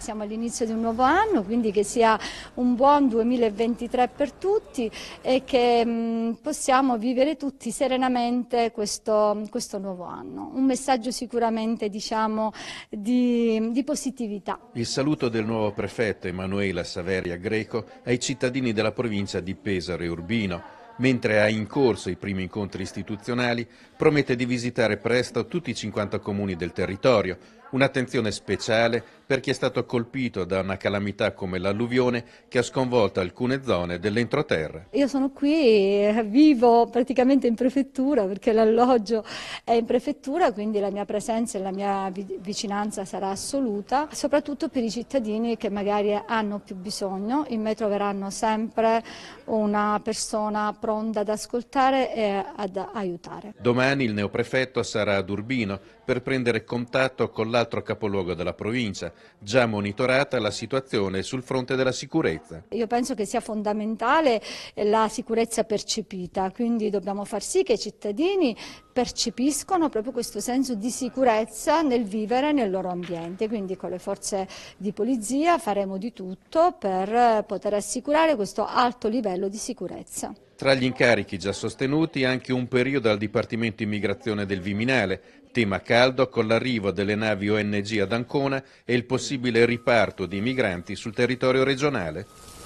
Siamo all'inizio di un nuovo anno, quindi che sia un buon 2023 per tutti e che mm, possiamo vivere tutti serenamente questo, questo, nuovo anno. Un messaggio sicuramente diciamo, di, di positività. Il saluto del nuovo prefetto Emanuela Saveria Greco ai cittadini della provincia di Pesaro e Urbino mentre ha in corso i primi incontri istituzionali, promette di visitare presto tutti i 50 comuni del territorio, Un'attenzione speciale per chi è stato colpito da una calamità come l'alluvione che ha sconvolto alcune zone dell'entroterra. Io sono qui, vivo praticamente in prefettura perché l'alloggio è in prefettura, quindi la mia presenza e la mia vicinanza sarà assoluta, soprattutto per i cittadini che magari hanno più bisogno. In me troveranno sempre una persona pronta ad ascoltare e ad aiutare. Domani il neoprefetto sarà ad Urbino per prendere contatto con l'altro capoluogo della provincia, già monitorata la situazione sul fronte della sicurezza. Io penso che sia fondamentale eh, la sicurezza percepita, quindi dobbiamo far sì che i cittadini percepiscono proprio questo senso di sicurezza nel vivere nel loro ambiente. Quindi con le forze di polizia faremo di tutto per poter assicurare questo alto livello di sicurezza. Tra gli incarichi già sostenuti anche un periodo al Dipartimento Immigrazione del Viminale, tema caldo con l'arrivo delle navi ONG ad Ancona e il possibile riparto di migranti sul territorio regionale.